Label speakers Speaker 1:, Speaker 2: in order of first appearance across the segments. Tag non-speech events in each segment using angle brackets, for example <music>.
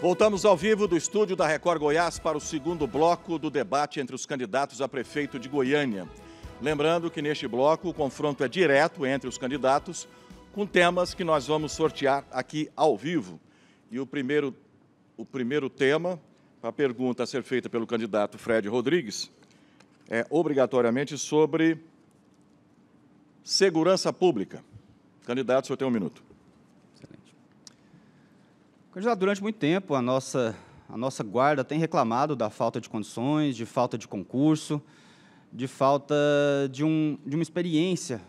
Speaker 1: Voltamos ao vivo do estúdio da Record Goiás para o segundo bloco do debate entre os candidatos a prefeito de Goiânia. Lembrando que neste bloco o confronto é direto entre os candidatos com temas que nós vamos sortear aqui ao vivo. E o primeiro, o primeiro tema, a pergunta a ser feita pelo candidato Fred Rodrigues, é obrigatoriamente sobre Segurança Pública. Candidato, o senhor tem um minuto. Excelente.
Speaker 2: Candidato, durante muito tempo, a nossa, a nossa guarda tem reclamado da falta de condições, de falta de concurso, de falta de, um, de uma experiência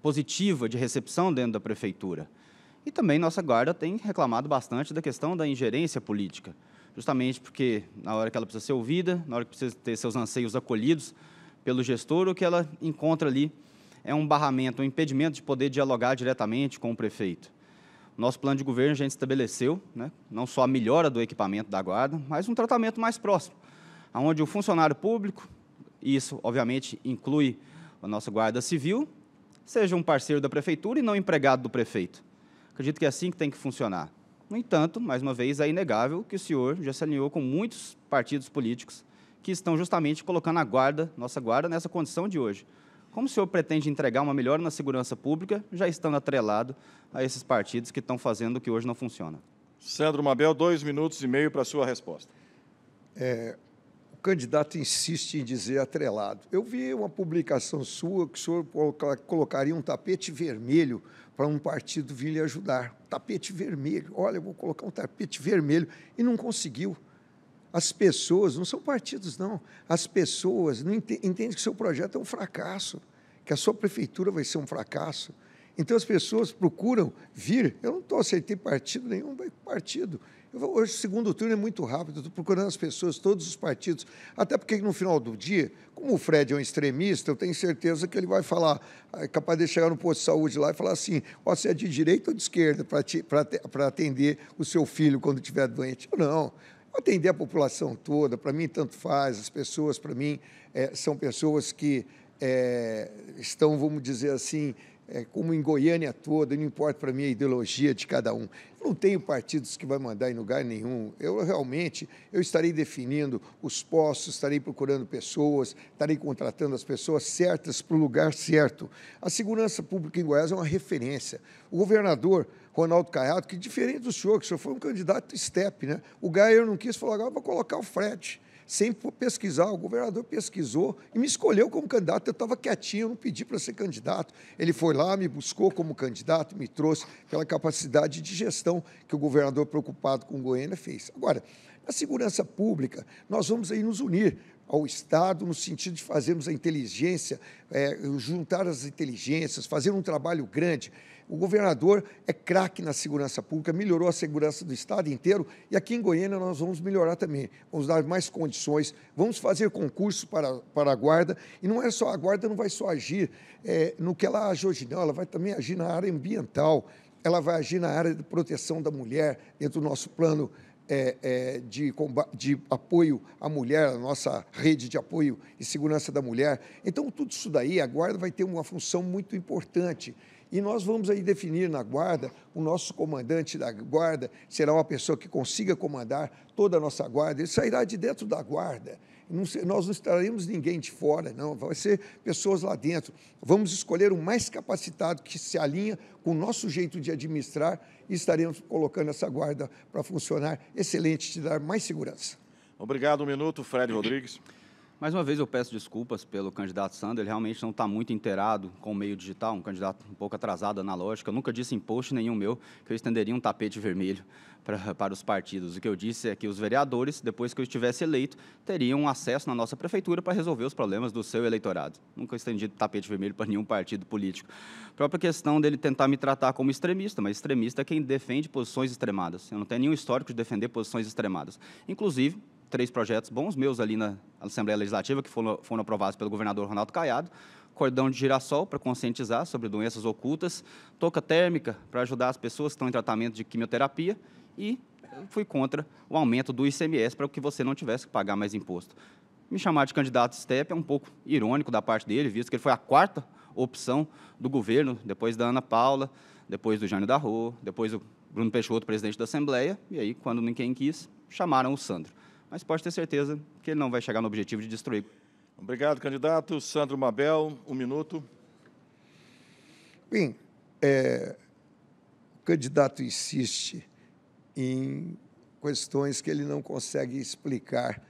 Speaker 2: positiva de recepção dentro da prefeitura. E também nossa guarda tem reclamado bastante da questão da ingerência política, justamente porque na hora que ela precisa ser ouvida, na hora que precisa ter seus anseios acolhidos pelo gestor, o que ela encontra ali é um barramento, um impedimento de poder dialogar diretamente com o prefeito. Nosso plano de governo a gente estabeleceu, né, não só a melhora do equipamento da guarda, mas um tratamento mais próximo, onde o funcionário público, e isso obviamente inclui a nossa guarda civil, seja um parceiro da prefeitura e não empregado do prefeito. Acredito que é assim que tem que funcionar. No entanto, mais uma vez, é inegável que o senhor já se alinhou com muitos partidos políticos que estão justamente colocando a guarda, nossa guarda, nessa condição de hoje. Como o senhor pretende entregar uma melhora na segurança pública, já estando atrelado a esses partidos que estão fazendo o que hoje não funciona?
Speaker 1: Sandro Mabel, dois minutos e meio para a sua resposta.
Speaker 3: É, o candidato insiste em dizer atrelado. Eu vi uma publicação sua que o senhor colocaria um tapete vermelho para um partido vir lhe ajudar. Tapete vermelho. Olha, eu vou colocar um tapete vermelho. E não conseguiu as pessoas, não são partidos, não, as pessoas não entendem que seu projeto é um fracasso, que a sua prefeitura vai ser um fracasso. Então as pessoas procuram vir. Eu não estou aceitei partido nenhum, partido. Vou, hoje o segundo turno é muito rápido, estou procurando as pessoas, todos os partidos. Até porque no final do dia, como o Fred é um extremista, eu tenho certeza que ele vai falar, é capaz de chegar no posto de saúde lá e falar assim: você é de direita ou de esquerda para atender o seu filho quando estiver doente? Eu não atender a população toda, para mim tanto faz, as pessoas, para mim, é, são pessoas que é, estão, vamos dizer assim, é, como em Goiânia toda, não importa para mim a ideologia de cada um. Eu não tenho partidos que vai mandar em lugar nenhum. Eu realmente eu estarei definindo os postos, estarei procurando pessoas, estarei contratando as pessoas certas para o lugar certo. A segurança pública em Goiás é uma referência. O governador Ronaldo Caiado, que diferente do senhor, que o senhor foi um candidato step, né? O Gaia não quis falar, agora vou colocar o frete sem pesquisar. O governador pesquisou e me escolheu como candidato. Eu estava quietinho, eu não pedi para ser candidato. Ele foi lá, me buscou como candidato, me trouxe pela capacidade de gestão que o governador, preocupado com Goiânia, fez. Agora, na segurança pública, nós vamos aí nos unir ao Estado no sentido de fazermos a inteligência, é, juntar as inteligências, fazer um trabalho grande. O governador é craque na segurança pública, melhorou a segurança do Estado inteiro e aqui em Goiânia nós vamos melhorar também. Vamos dar mais condições, vamos fazer concurso para, para a guarda e não é só a guarda, não vai só agir é, no que ela age hoje, não, ela vai também agir na área ambiental, ela vai agir na área de proteção da mulher, dentro do nosso plano é, é, de, de, apoio à mulher, a nossa rede de apoio e segurança da mulher. Então, tudo isso daí, a guarda vai ter uma função muito importante. E nós vamos aí definir na guarda, o nosso comandante da guarda será uma pessoa que consiga comandar toda a nossa guarda, ele sairá de dentro da guarda não, nós não estaremos ninguém de fora, não, vai ser pessoas lá dentro. Vamos escolher o mais capacitado que se alinha com o nosso jeito de administrar e estaremos colocando essa guarda para funcionar excelente, te dar mais segurança.
Speaker 2: Obrigado, um minuto, Fred Rodrigues. Mais uma vez, eu peço desculpas pelo candidato Sandro, ele realmente não está muito inteirado com o meio digital, um candidato um pouco atrasado, analógico. Eu nunca disse em post nenhum meu que eu estenderia um tapete vermelho pra, para os partidos. O que eu disse é que os vereadores, depois que eu estivesse eleito, teriam acesso na nossa prefeitura para resolver os problemas do seu eleitorado. Nunca estendi tapete vermelho para nenhum partido político. A própria questão dele tentar me tratar como extremista, mas extremista é quem defende posições extremadas. Eu não tenho nenhum histórico de defender posições extremadas. Inclusive, três projetos bons meus ali na Assembleia Legislativa, que foram, foram aprovados pelo governador Ronaldo Caiado, cordão de girassol para conscientizar sobre doenças ocultas, toca térmica para ajudar as pessoas que estão em tratamento de quimioterapia e fui contra o aumento do ICMS para que você não tivesse que pagar mais imposto. Me chamar de candidato STEP é um pouco irônico da parte dele, visto que ele foi a quarta opção do governo, depois da Ana Paula, depois do Jânio Rua, depois do Bruno Peixoto, presidente da Assembleia, e aí, quando ninguém quis, chamaram o Sandro mas pode ter certeza que ele não vai chegar no objetivo de destruir. Obrigado, candidato. Sandro Mabel, um minuto.
Speaker 3: Bem, é, o candidato insiste em questões que ele não consegue explicar.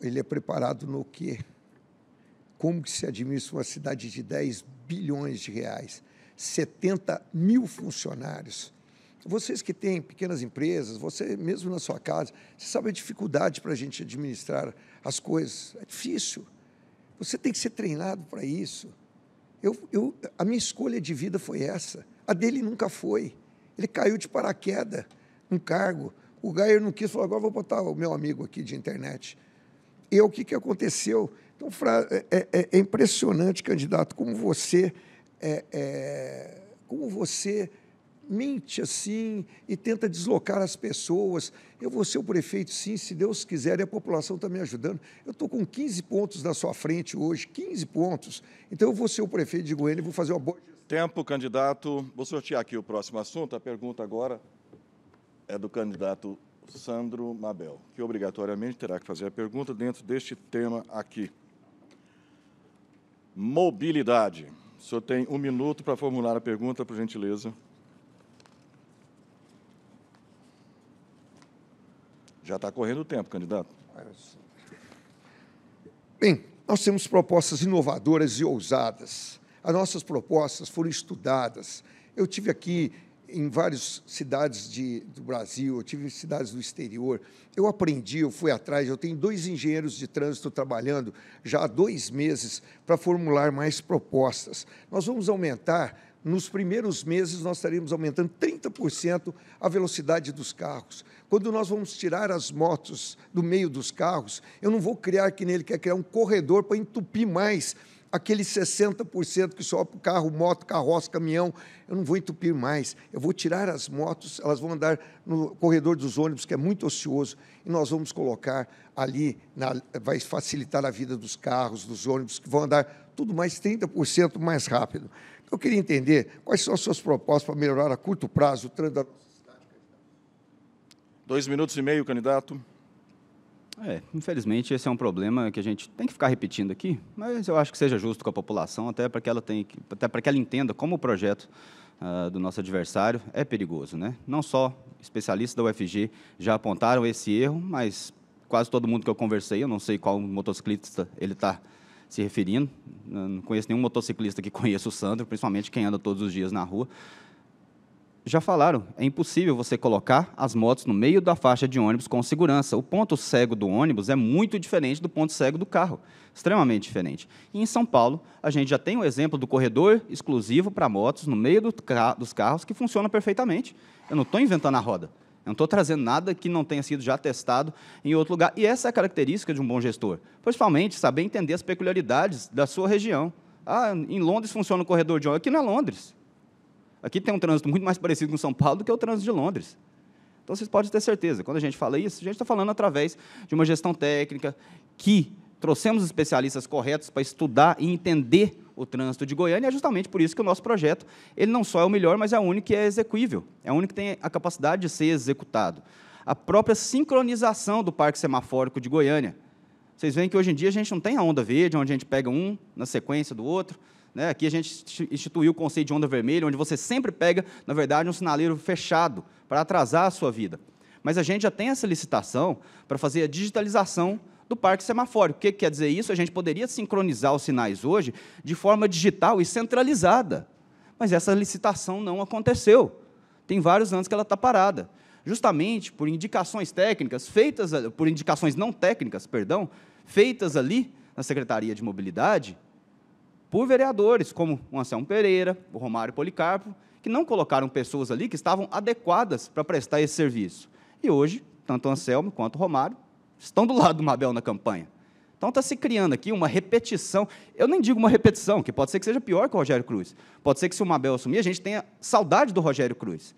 Speaker 3: Ele é preparado no quê? Como que se administra uma cidade de 10 bilhões de reais, 70 mil funcionários? Vocês que têm pequenas empresas, você mesmo na sua casa, você sabe a dificuldade para a gente administrar as coisas. É difícil. Você tem que ser treinado para isso. Eu, eu, a minha escolha de vida foi essa. A dele nunca foi. Ele caiu de paraquedas um cargo. O Gayer não quis, falou, agora vou botar o meu amigo aqui de internet. E o que, que aconteceu? Então, é, é, é, é impressionante, candidato, como você... É, é como você mente assim e tenta deslocar as pessoas. Eu vou ser o prefeito, sim, se Deus quiser, e a população está me ajudando. Eu estou com 15 pontos na sua frente hoje, 15 pontos. Então eu vou ser o prefeito de Goiânia e vou fazer uma boa.
Speaker 1: Tempo, candidato. Vou sortear aqui o próximo assunto. A pergunta agora é do candidato Sandro Mabel, que obrigatoriamente terá que fazer a pergunta dentro deste tema aqui. Mobilidade. O senhor tem um minuto para formular a pergunta, por gentileza.
Speaker 3: Já está correndo o tempo, candidato. Bem, nós temos propostas inovadoras e ousadas. As nossas propostas foram estudadas. Eu tive aqui em várias cidades de, do Brasil, eu tive em cidades do exterior. Eu aprendi, eu fui atrás. Eu tenho dois engenheiros de trânsito trabalhando já há dois meses para formular mais propostas. Nós vamos aumentar nos primeiros meses nós estaremos aumentando 30% a velocidade dos carros. Quando nós vamos tirar as motos do meio dos carros, eu não vou criar que nele quer criar um corredor para entupir mais aqueles 60% que só para carro, moto, carroça, caminhão, eu não vou entupir mais. Eu vou tirar as motos, elas vão andar no corredor dos ônibus, que é muito ocioso, e nós vamos colocar ali, na, vai facilitar a vida dos carros, dos ônibus, que vão andar tudo mais 30% mais rápido. Eu queria entender quais são as suas propostas para melhorar a curto prazo o trânsito da nossa cidade.
Speaker 1: Dois minutos e meio, candidato.
Speaker 3: É,
Speaker 2: infelizmente esse é um problema que a gente tem que ficar repetindo aqui, mas eu acho que seja justo com a população, até para que ela tenha, até para que ela entenda como o projeto uh, do nosso adversário é perigoso, né? Não só especialistas da UFG já apontaram esse erro, mas quase todo mundo que eu conversei, eu não sei qual motociclista ele está se referindo. Não conheço nenhum motociclista que <laughs> conheça o Sandro, principalmente quem anda todos os dias na rua. Já falaram, é impossível você colocar as motos no meio da faixa de ônibus com segurança. O ponto cego do ônibus é muito diferente do ponto cego do carro, extremamente diferente. E em São Paulo, a gente já tem o exemplo do corredor exclusivo para motos no meio do, dos carros que funciona perfeitamente. Eu não estou inventando a roda não estou trazendo nada que não tenha sido já testado em outro lugar. E essa é a característica de um bom gestor, principalmente saber entender as peculiaridades da sua região. Ah, em Londres funciona o corredor de ônibus. Aqui não é Londres. Aqui tem um trânsito muito mais parecido com São Paulo do que o trânsito de Londres. Então vocês podem ter certeza, quando a gente fala isso, a gente está falando através de uma gestão técnica que trouxemos especialistas corretos para estudar e entender o trânsito de Goiânia. É justamente por isso que o nosso projeto ele não só é o melhor, mas é o único que é execuível, é o único que tem a capacidade de ser executado. A própria sincronização do parque semafórico de Goiânia. Vocês veem que hoje em dia a gente não tem a onda verde, onde a gente pega um na sequência do outro. Né? Aqui a gente instituiu o conceito de onda vermelha, onde você sempre pega, na verdade, um sinaleiro fechado para atrasar a sua vida. Mas a gente já tem essa licitação para fazer a digitalização do parque semafórico. O que quer dizer isso? A gente poderia sincronizar os sinais hoje de forma digital e centralizada. Mas essa licitação não aconteceu. Tem vários anos que ela está parada. Justamente por indicações técnicas, feitas por indicações não técnicas, perdão, feitas ali na Secretaria de Mobilidade, por vereadores como o Anselmo Pereira, o Romário Policarpo, que não colocaram pessoas ali que estavam adequadas para prestar esse serviço. E hoje, tanto o Anselmo quanto o Romário estão do lado do Mabel na campanha. Então está se criando aqui uma repetição. Eu nem digo uma repetição, que pode ser que seja pior que o Rogério Cruz. Pode ser que se o Mabel assumir, a gente tenha saudade do Rogério Cruz.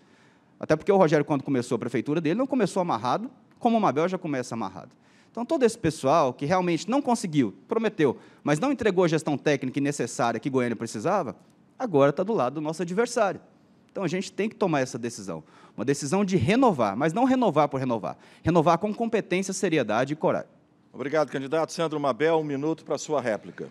Speaker 2: Até porque o Rogério, quando começou a prefeitura dele, não começou amarrado, como o Mabel já começa amarrado. Então, todo esse pessoal que realmente não conseguiu, prometeu, mas não entregou a gestão técnica necessária que Goiânia precisava, agora está do lado do nosso adversário. Então a gente tem que tomar essa decisão. Uma decisão de renovar, mas não renovar por renovar. Renovar com competência, seriedade e coragem. Obrigado,
Speaker 1: candidato. Sandro Mabel, um minuto para a sua réplica.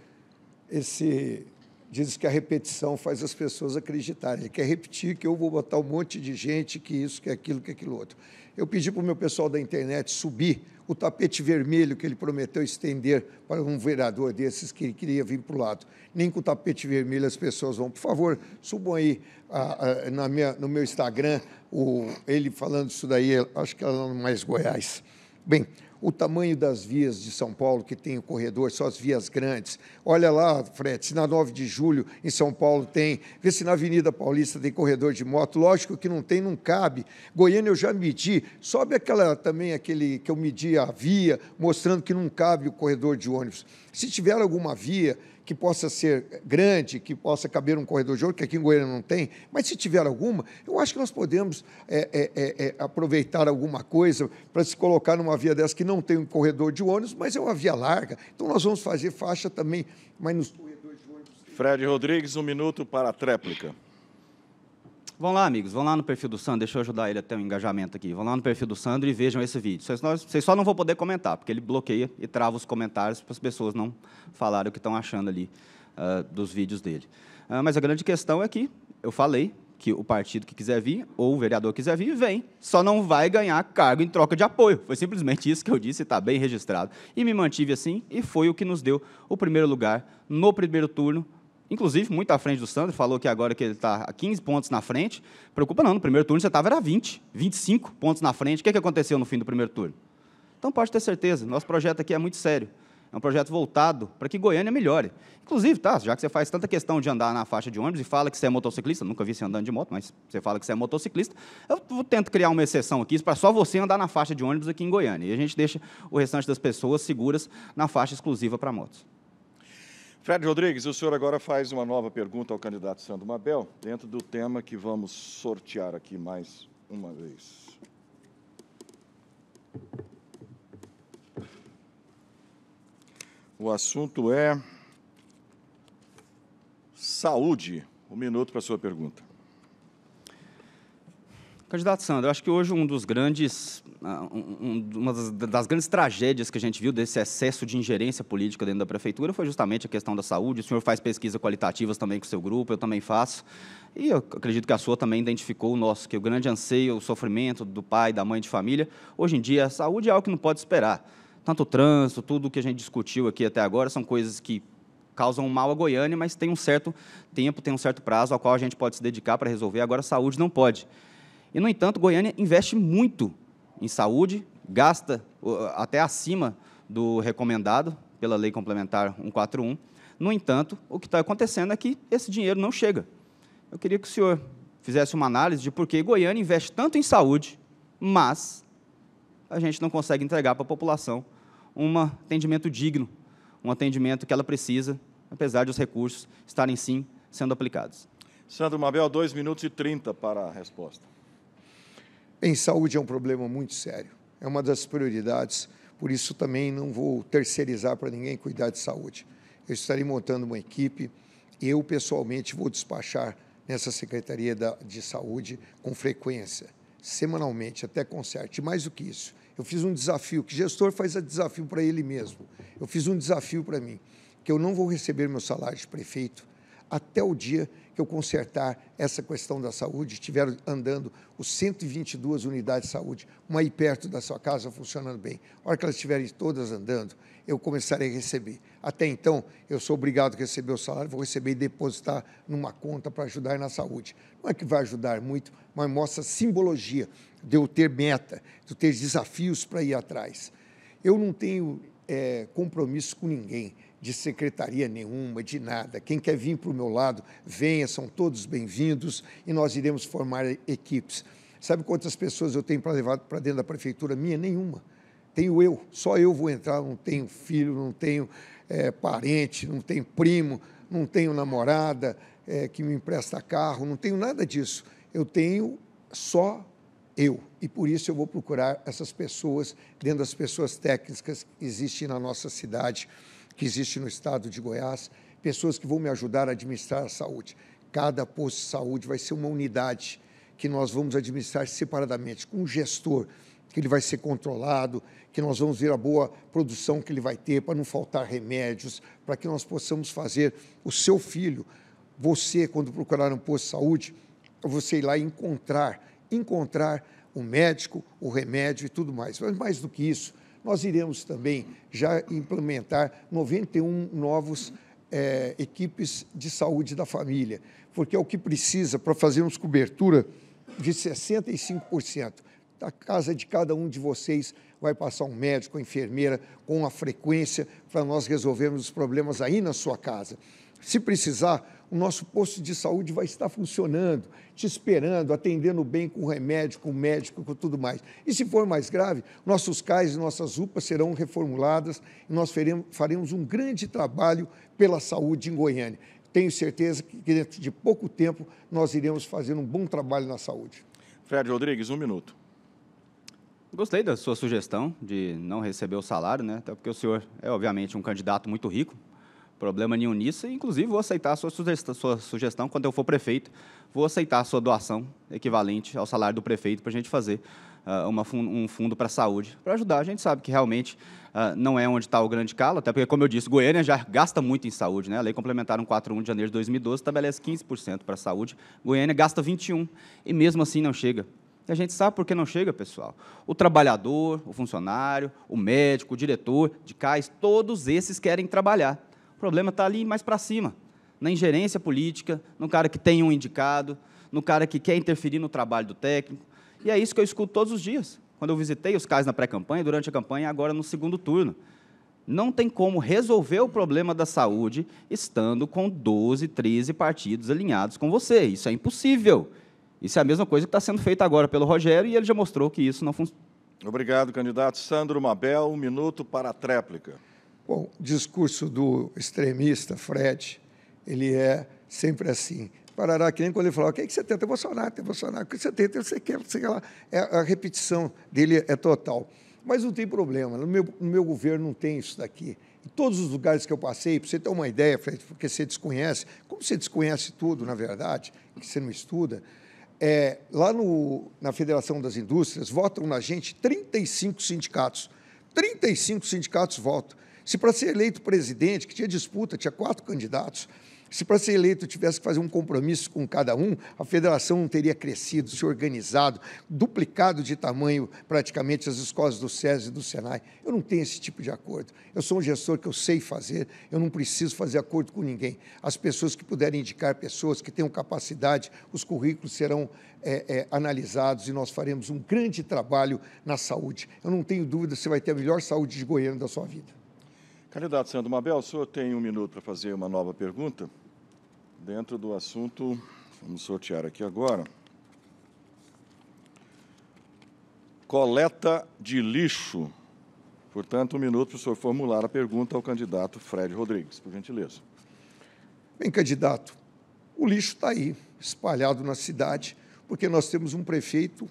Speaker 3: Esse Dizes que a repetição faz as pessoas acreditarem. Quer repetir que eu vou botar um monte de gente, que isso, que aquilo, que aquilo outro. Eu pedi para o meu pessoal da internet subir o tapete vermelho que ele prometeu estender para um vereador desses que ele queria vir para o lado. Nem com o tapete vermelho as pessoas vão. Por favor, subam aí na minha, no meu Instagram o, ele falando isso daí, acho que ela é não mais Goiás. Bem, o tamanho das vias de São Paulo, que tem o corredor, só as vias grandes. Olha lá, Fred, se na 9 de julho em São Paulo tem, vê se na Avenida Paulista tem corredor de moto. Lógico que não tem, não cabe. Goiânia eu já medi, sobe aquela também, aquele que eu medi a via, mostrando que não cabe o corredor de ônibus. Se tiver alguma via, que possa ser grande, que possa caber um corredor de ouro, que aqui em Goiânia não tem, mas se tiver alguma, eu acho que nós podemos é, é, é, é aproveitar alguma coisa para se colocar numa via dessa que não tem um corredor de ônibus, mas é uma via larga. Então nós vamos fazer faixa também, mas nos corredores de
Speaker 1: ônibus. Fred Rodrigues, um minuto para a tréplica.
Speaker 2: Vão lá, amigos, vão lá no perfil do Sandro, deixa eu ajudar ele até o um engajamento aqui. Vão lá no perfil do Sandro e vejam esse vídeo. Vocês, só não vão poder comentar, porque ele bloqueia e trava os comentários para as pessoas não falarem o que estão achando ali uh, dos vídeos dele. Uh, mas a grande questão é que eu falei que o partido que quiser vir, ou o vereador que quiser vir, vem. Só não vai ganhar cargo em troca de apoio. Foi simplesmente isso que eu disse, e está bem registrado. E me mantive assim, e foi o que nos deu o primeiro lugar no primeiro turno inclusive muito à frente do Sandro, falou que agora que ele está a 15 pontos na frente. Preocupa não, no primeiro turno você estava era 20, 25 pontos na frente. O que, é que aconteceu no fim do primeiro turno? Então pode ter certeza, nosso projeto aqui é muito sério. É um projeto voltado para que Goiânia melhore. Inclusive, tá, já que você faz tanta questão de andar na faixa de ônibus e fala que você é motociclista, nunca vi você andando de moto, mas você fala que você é motociclista, eu tento criar uma exceção aqui para só você andar na faixa de ônibus aqui em Goiânia. E a gente deixa o restante das pessoas seguras na faixa exclusiva para motos.
Speaker 1: Fred Rodrigues, o senhor agora faz uma nova pergunta ao candidato Sandro Mabel, dentro do tema que vamos sortear aqui mais uma vez. O assunto é saúde. Um minuto para a sua pergunta.
Speaker 2: Candidato Sandro, acho que hoje um dos grandes ah, uma das grandes tragédias que a gente viu desse excesso de ingerência política dentro da prefeitura foi justamente a questão da saúde. O senhor faz pesquisas qualitativas também com o seu grupo, eu também faço. E eu acredito que a sua também identificou o nosso, que o grande anseio, o sofrimento do pai, da mãe de família. Hoje em dia, a saúde é algo que não pode esperar. Tanto o trânsito, tudo o que a gente discutiu aqui até agora, são coisas que causam mal a Goiânia, mas tem um certo tempo, tem um certo prazo ao qual a gente pode se dedicar para resolver. Agora, a saúde não pode. E, no entanto, Goiânia investe muito em saúde, gasta até acima do recomendado pela Lei Complementar 141. No entanto, o que está acontecendo é que esse dinheiro não chega. Eu queria que o senhor fizesse uma análise de por que Goiânia investe tanto em saúde, mas a gente não consegue entregar para a população um atendimento digno, um atendimento que ela precisa, apesar de os recursos estarem sim sendo aplicados.
Speaker 1: Sandro Mabel, 2 minutos e 30 para a resposta.
Speaker 3: Em saúde é um problema muito sério, é uma das prioridades, por isso também não vou terceirizar para ninguém cuidar de saúde. Eu estarei montando uma equipe, eu pessoalmente vou despachar nessa Secretaria de Saúde com frequência, semanalmente, até conserte. Mais do que isso, eu fiz um desafio, que gestor faz a desafio para ele mesmo. Eu fiz um desafio para mim, que eu não vou receber meu salário de prefeito até o dia que eu consertar essa questão da saúde, estiver andando os 122 unidades de saúde, uma aí perto da sua casa, funcionando bem. A hora que elas estiverem todas andando, eu começarei a receber. Até então, eu sou obrigado a receber o salário, vou receber e depositar numa conta para ajudar na saúde. Não é que vai ajudar muito, mas mostra a simbologia de eu ter meta, de eu ter desafios para ir atrás. Eu não tenho é, compromisso com ninguém de secretaria nenhuma, de nada. Quem quer vir para o meu lado, venha, são todos bem-vindos e nós iremos formar equipes. Sabe quantas pessoas eu tenho para levar para dentro da prefeitura? Minha, nenhuma. Tenho eu, só eu vou entrar, não tenho filho, não tenho é, parente, não tenho primo, não tenho namorada é, que me empresta carro, não tenho nada disso. Eu tenho só eu. E por isso eu vou procurar essas pessoas dentro das pessoas técnicas que existem na nossa cidade que existe no estado de Goiás, pessoas que vão me ajudar a administrar a saúde. Cada posto de saúde vai ser uma unidade que nós vamos administrar separadamente, com um gestor que ele vai ser controlado, que nós vamos ver a boa produção que ele vai ter para não faltar remédios, para que nós possamos fazer o seu filho, você quando procurar um posto de saúde, você ir lá encontrar, encontrar o médico, o remédio e tudo mais. Mas mais do que isso, nós iremos também já implementar 91 novos é, equipes de saúde da família, porque é o que precisa para fazermos cobertura de 65%. Da casa de cada um de vocês vai passar um médico, uma enfermeira, com a frequência para nós resolvermos os problemas aí na sua casa. Se precisar, o nosso posto de saúde vai estar funcionando, te esperando, atendendo bem com remédio, com médico, com tudo mais. E se for mais grave, nossos cais e nossas UPAs serão reformuladas e nós faremos um grande trabalho pela saúde em Goiânia. Tenho certeza que dentro de pouco tempo nós iremos fazer um bom trabalho na saúde.
Speaker 1: Fred Rodrigues, um minuto.
Speaker 2: Gostei da sua sugestão de não receber o salário, né? Até porque o senhor é, obviamente, um candidato muito rico, Problema nenhum nisso. Inclusive, vou aceitar a sua sugestão, sua sugestão quando eu for prefeito. Vou aceitar a sua doação equivalente ao salário do prefeito para a gente fazer uh, uma, um fundo para a saúde, para ajudar. A gente sabe que realmente uh, não é onde está o grande calo, até porque, como eu disse, Goiânia já gasta muito em saúde. Né? A Lei Complementar 41 de janeiro de 2012 estabelece 15% para a saúde. Goiânia gasta 21% e mesmo assim não chega. E a gente sabe por que não chega, pessoal. O trabalhador, o funcionário, o médico, o diretor de CAIS, todos esses querem trabalhar problema está ali mais para cima, na ingerência política, no cara que tem um indicado, no cara que quer interferir no trabalho do técnico. E é isso que eu escuto todos os dias. Quando eu visitei os cais na pré-campanha, durante a campanha, agora no segundo turno. Não tem como resolver o problema da saúde estando com 12, 13 partidos alinhados com você. Isso é impossível. Isso é a mesma coisa que está sendo feita agora pelo Rogério e ele já mostrou que isso não funciona. Obrigado, candidato. Sandro Mabel, um minuto para a tréplica.
Speaker 3: Bom, o discurso do extremista Fred, ele é sempre assim. Parará, que nem quando ele falava, o que, é que você tenta? Bolsonaro, tem Bolsonaro, o que você tenta? Você quer, você quer lá. É, a repetição dele é total. Mas não tem problema, no meu, no meu governo não tem isso daqui. Em todos os lugares que eu passei, para você ter uma ideia, Fred, porque você desconhece, como você desconhece tudo, na verdade, que você não estuda, é, lá no, na Federação das Indústrias votam na gente 35 sindicatos. 35 sindicatos votam. Se para ser eleito presidente, que tinha disputa, tinha quatro candidatos, se para ser eleito tivesse que fazer um compromisso com cada um, a federação não teria crescido, se organizado, duplicado de tamanho praticamente as escolas do SESI e do SENAI. Eu não tenho esse tipo de acordo. Eu sou um gestor que eu sei fazer, eu não preciso fazer acordo com ninguém. As pessoas que puderem indicar pessoas que tenham capacidade, os currículos serão é, é, analisados e nós faremos um grande trabalho na saúde. Eu não tenho dúvida, você vai ter a melhor saúde de Goiânia da sua vida.
Speaker 1: Candidato Sandro Mabel, o senhor tem um minuto para fazer uma nova pergunta. Dentro do assunto, vamos sortear aqui agora. Coleta de lixo. Portanto, um minuto para o senhor formular a pergunta
Speaker 3: ao candidato Fred Rodrigues, por gentileza. Bem, candidato, o lixo está aí, espalhado na cidade, porque nós temos um prefeito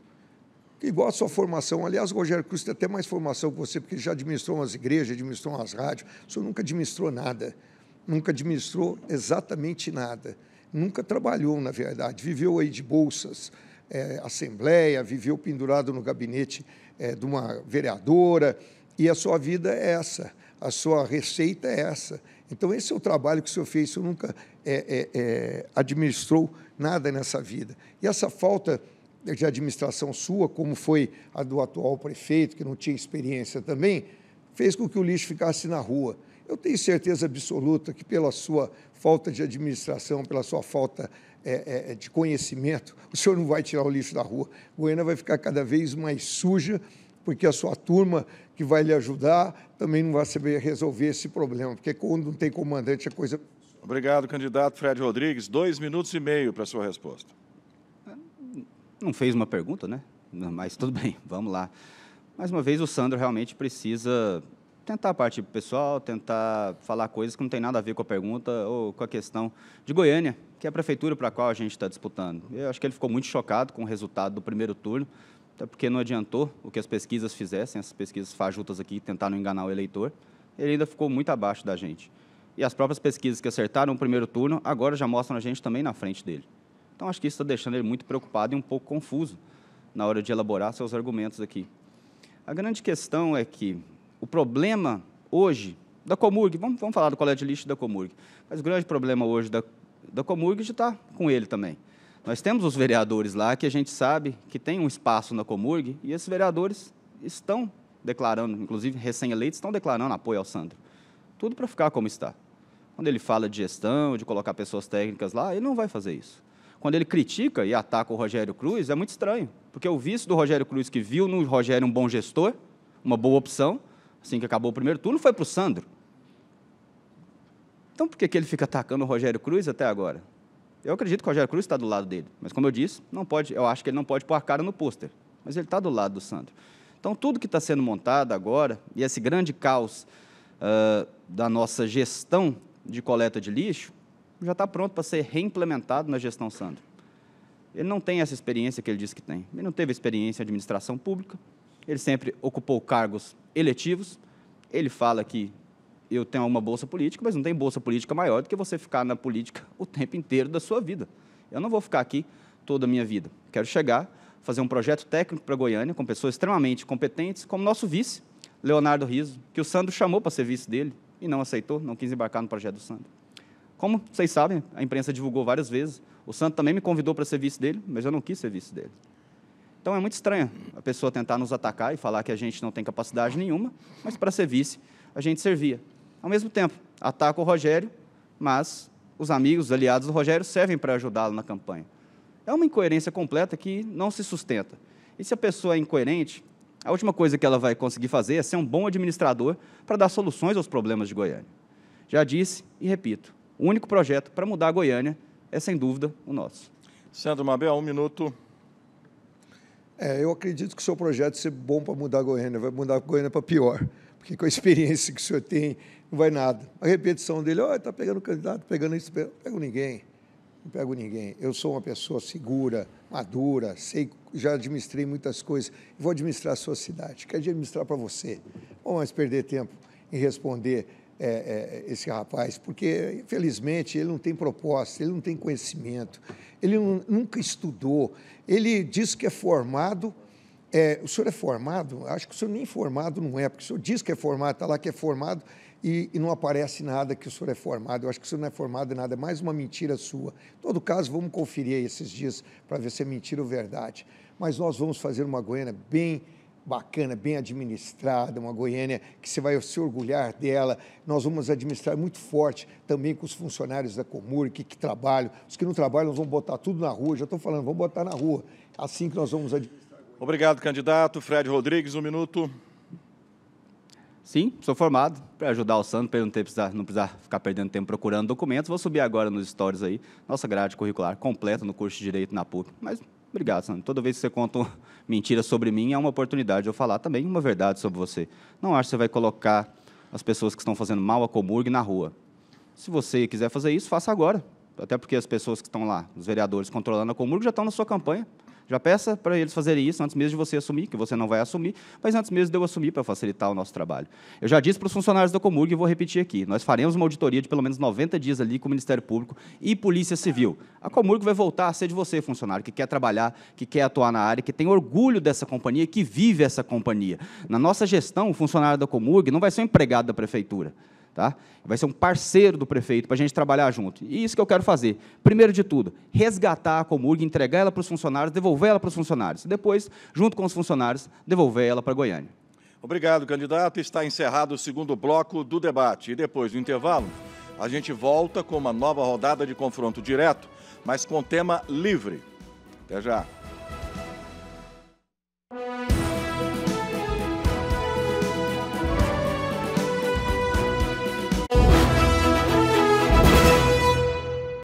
Speaker 3: igual a sua formação. Aliás, o Rogério Cruz tem até mais formação que você, porque ele já administrou umas igrejas, administrou umas rádios. O senhor nunca administrou nada. Nunca administrou exatamente nada. Nunca trabalhou, na verdade. Viveu aí de bolsas, é, assembleia, viveu pendurado no gabinete é, de uma vereadora. E a sua vida é essa. A sua receita é essa. Então, esse é o trabalho que o senhor fez. O senhor nunca é, é, é administrou nada nessa vida. E essa falta de administração sua, como foi a do atual prefeito, que não tinha experiência também, fez com que o lixo ficasse na rua. Eu tenho certeza absoluta que, pela sua falta de administração, pela sua falta é, é, é de conhecimento, o senhor não vai tirar o lixo da rua. Goiânia vai ficar cada vez mais suja, porque a sua turma que vai lhe ajudar também não vai saber resolver esse problema, porque quando não tem comandante a coisa.
Speaker 1: Obrigado, candidato Fred Rodrigues. Dois minutos e
Speaker 2: meio para a sua resposta. Não fez uma pergunta, né? Mas tudo bem, <laughs> vamos lá. Mais uma vez, o Sandro realmente precisa tentar a parte pessoal, tentar falar coisas que não tem nada a ver com a pergunta ou com a questão de Goiânia, que é a prefeitura para a qual a gente está disputando. Eu acho que ele ficou muito chocado com o resultado do primeiro turno, até porque não adiantou o que as pesquisas fizessem, as pesquisas fajutas aqui, tentaram enganar o eleitor. Ele ainda ficou muito abaixo da gente. E as próprias pesquisas que acertaram o primeiro turno agora já mostram a gente também na frente dele. Então, acho que isso está deixando ele muito preocupado e um pouco confuso na hora de elaborar seus argumentos aqui. A grande questão é que o problema hoje da Comurg, vamos, vamos falar do colégio de lixo da Comurg, mas o grande problema hoje da, da Comurg está com ele também. Nós temos os vereadores lá que a gente sabe que tem um espaço na Comurg e esses vereadores estão declarando, inclusive recém-eleitos, estão declarando apoio ao Sandro. Tudo para ficar como está. Quando ele fala de gestão, de colocar pessoas técnicas lá, ele não vai fazer isso quando ele critica e ataca o Rogério Cruz, é muito estranho, porque o vice do Rogério Cruz, que viu no Rogério um bom gestor, uma boa opção, assim que acabou o primeiro turno, foi para o Sandro. Então, por que, que ele fica atacando o Rogério Cruz até agora? Eu acredito que o Rogério Cruz está do lado dele, mas como eu disse, não pode, eu acho que ele não pode pôr a cara no pôster, mas ele está do lado do Sandro. Então, tudo que está sendo montado agora, e esse grande caos uh, da nossa gestão de coleta de lixo, já está pronto para ser reimplementado na gestão Sandro. Ele não tem essa experiência que ele diz que tem. Ele não teve experiência em administração pública, ele sempre ocupou cargos eletivos. Ele fala que eu tenho uma bolsa política, mas não tem bolsa política maior do que você ficar na política <laughs> o tempo inteiro da sua vida. Eu não vou ficar aqui toda a minha vida. Quero chegar, fazer um projeto técnico para Goiânia com pessoas extremamente competentes, como nosso vice, Leonardo Riso, que o Sandro chamou para ser vice dele e não aceitou, não quis embarcar no projeto do Sandro. Como vocês sabem, a imprensa divulgou várias vezes. O santo também me convidou para ser vice dele, mas eu não quis ser vice dele. Então é muito estranho a pessoa tentar nos atacar e falar que a gente não tem capacidade nenhuma, mas para ser vice a gente servia. Ao mesmo tempo, ataca o Rogério, mas os amigos, os aliados do Rogério servem para ajudá-lo na campanha. É uma incoerência completa que não se sustenta. E se a pessoa é incoerente, a última coisa que ela vai conseguir fazer é ser um bom administrador para dar soluções aos problemas de Goiânia. Já disse e repito, o único projeto para mudar a Goiânia é, sem dúvida, o nosso. Sandro Mabel, um minuto.
Speaker 3: É, eu acredito que o seu projeto ser bom para mudar a Goiânia, vai mudar a Goiânia para pior, porque com a experiência que o senhor tem, não vai nada. A repetição dele, olha, está pegando candidato, pegando isso, não pego ninguém, não pego ninguém. Eu sou uma pessoa segura, madura, sei, já administrei muitas coisas, vou administrar a sua cidade, quero administrar para você. Vamos mais perder tempo em responder é, é, esse rapaz, porque, infelizmente, ele não tem proposta, ele não tem conhecimento, ele não, nunca estudou. Ele diz que é formado. É, o senhor é formado? Acho que o senhor nem formado não é, porque o senhor diz que é formado, está lá que é formado e, e, não aparece nada que o senhor é formado. Eu acho que o senhor não é formado em nada, é mais uma mentira sua. Em todo caso, vamos conferir esses dias para ver se é mentira ou verdade. Mas nós vamos fazer uma Goiânia bem bacana, bem administrada, uma Goiânia que você vai se orgulhar dela. Nós vamos administrar muito forte também com os funcionários da Comur que trabalham. Os que não trabalham, nós vamos botar tudo na rua, já estou falando, vamos botar na rua. Assim que nós vamos administrar.
Speaker 2: Obrigado, candidato. Fred Rodrigues, um minuto. Sim, sou formado para ajudar o Santo, para não, precisar, não precisar ficar perdendo tempo procurando documentos. Vou subir agora nos stories aí, nossa grade curricular completa no curso de Direito na PUC. Mas Obrigado, Sandro. Toda vez que você conta uma <laughs> mentira sobre mim, é uma oportunidade de eu falar também uma verdade sobre você. Não acho que você vai colocar as pessoas que estão fazendo mal a Comurg na rua. Se você quiser fazer isso, faça agora. Até porque as pessoas que estão lá, os vereadores controlando a Comurg, já estão na sua campanha. Já peça para eles fazerem isso antes mesmo de você assumir, que você não vai assumir, mas antes mesmo de eu assumir para facilitar o nosso trabalho. Eu já disse para os funcionários da Comurg e vou repetir aqui: nós faremos uma auditoria de pelo menos 90 dias ali com o Ministério Público e Polícia Civil. A Comurg vai voltar a ser de você, funcionário, que quer trabalhar, que quer atuar na área, que tem orgulho dessa companhia, que vive essa companhia. Na nossa gestão, o funcionário da Comurg não vai ser um empregado da prefeitura. Tá? Vai ser um parceiro do prefeito para a gente trabalhar junto. E isso que eu quero fazer. Primeiro de tudo, resgatar a Comurg, entregar ela para os funcionários, devolver ela para os funcionários. Depois, junto com os funcionários, devolver ela para Goiânia.
Speaker 1: Obrigado, candidato. Está encerrado o segundo bloco do debate. E depois do intervalo, a gente volta com uma nova rodada de confronto direto, mas com tema livre. Até já.